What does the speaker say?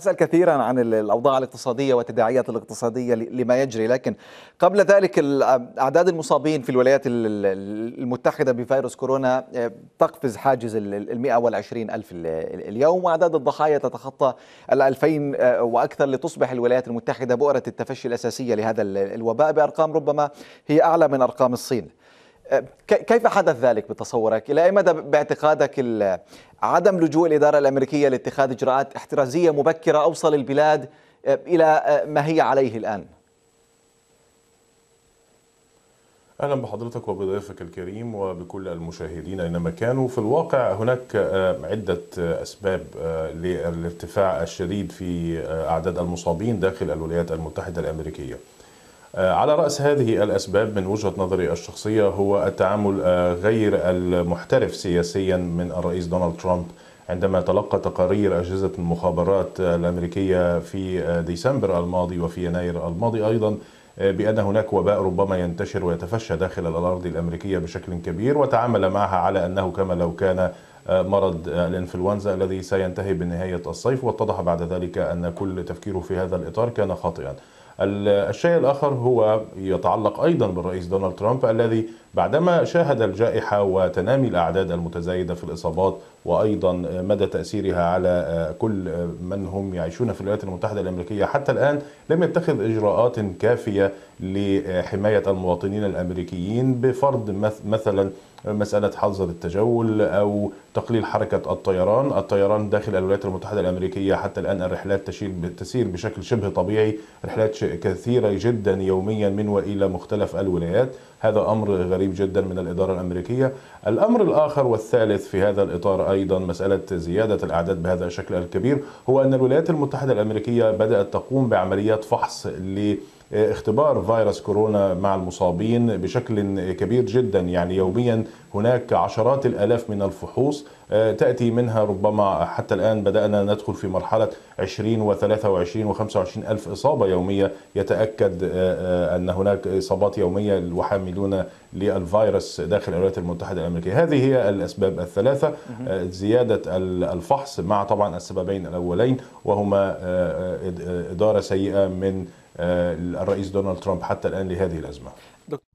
أسأل كثيرا عن الأوضاع الاقتصادية والتداعيات الاقتصادية لما يجري لكن قبل ذلك أعداد المصابين في الولايات المتحدة بفيروس كورونا آه، تقفز حاجز ال والعشرين ألف اليوم وأعداد الضحايا تتخطى ال 2000 آه، وأكثر لتصبح الولايات المتحدة بؤرة التفشي الأساسية لهذا الوباء بأرقام ربما هي أعلى من أرقام الصين كيف حدث ذلك بتصورك؟ إلى أي مدى باعتقادك عدم لجوء الإدارة الأمريكية لاتخاذ إجراءات احترازية مبكرة أوصل البلاد آه، إلى آه، ما هي عليه الآن؟ اهلا بحضرتك وبضيفك الكريم وبكل المشاهدين اينما كانوا في الواقع هناك آه، عده اسباب للارتفاع الشديد في اعداد المصابين داخل الولايات المتحده الامريكيه آه، على رأس هذه الأسباب من وجهة نظري الشخصية هو التعامل آه، غير المحترف سياسيا من الرئيس دونالد ترامب عندما تلقى تقارير أجهزة المخابرات آه، الأمريكية في ديسمبر الماضي وفي يناير الماضي أيضا بأن هناك وباء ربما ينتشر ويتفشى داخل الأراضي الأمريكية بشكل كبير وتعامل معها على أنه كما لو كان مرض الإنفلونزا الذي سينتهي بنهاية الصيف واتضح بعد ذلك أن كل تفكيره في هذا الإطار كان خاطئا الشيء الآخر هو يتعلق أيضا بالرئيس دونالد ترامب الذي بعدما شاهد الجائحة وتنامي الأعداد المتزايدة في الإصابات وأيضا مدى تأثيرها على آه، كل من هم يعيشون في الولايات المتحدة الأمريكية حتى الآن لم يتخذ إجراءات كافية لحماية المواطنين الأمريكيين بفرض مثلا مسألة حظر التجول أو تقليل حركة الطيران الطيران داخل الولايات المتحدة الأمريكية حتى الآن الرحلات تشيل تسير بشكل شبه طبيعي رحلات كثيرة جدا يوميا من وإلى مختلف الولايات هذا أمر غريب جدا من الإدارة الأمريكية الأمر الآخر والثالث في هذا الإطار أيضا مسألة زيادة الأعداد بهذا الشكل الكبير هو أن الولايات المتحدة الأمريكية بدأت تقوم بعمليات فحص ل اختبار فيروس كورونا مع المصابين بشكل كبير جدا يعني يوميا هناك عشرات الالاف من الفحوص آه، تأتي منها ربما حتى الآن بدأنا ندخل في مرحلة 20 و23 و25 ألف إصابة يومية يتأكد آه، آه، أن هناك إصابات يومية وحاملون للفيروس داخل الولايات المتحدة الأمريكية هذه هي الأسباب الثلاثة زيادة الفحص مع طبعا السببين الأولين وهما إدارة سيئة من آه، الرئيس دونالد ترامب حتى الآن لهذه الأزمة